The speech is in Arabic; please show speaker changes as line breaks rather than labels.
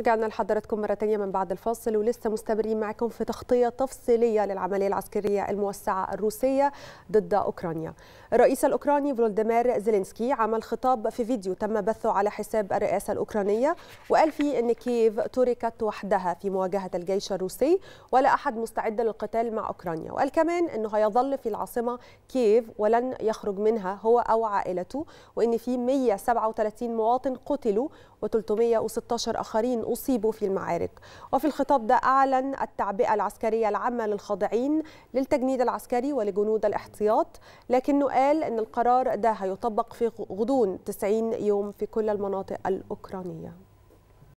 رجعنا لحضراتكم مرة تانية من بعد الفاصل ولسه مستمرين معكم في تغطية تفصيلية للعملية العسكرية الموسعة الروسية ضد أوكرانيا الرئيس الأوكراني فولدمير زيلينسكي عمل خطاب في فيديو تم بثه على حساب الرئاسة الأوكرانية وقال فيه أن كييف تركت وحدها في مواجهة الجيش الروسي ولا أحد مستعد للقتال مع أوكرانيا وقال كمان أنه هيظل في العاصمة كييف ولن يخرج منها هو أو عائلته وأن في 137 مواطن قتلوا و316 آخرين أصيبوا في المعارك وفي الخطاب ده أعلن التعبئة العسكرية العامة للخاضعين للتجنيد العسكري ولجنود الاحتياط لكنه قال أن القرار ده هيطبق في غضون 90 يوم في كل المناطق الأوكرانية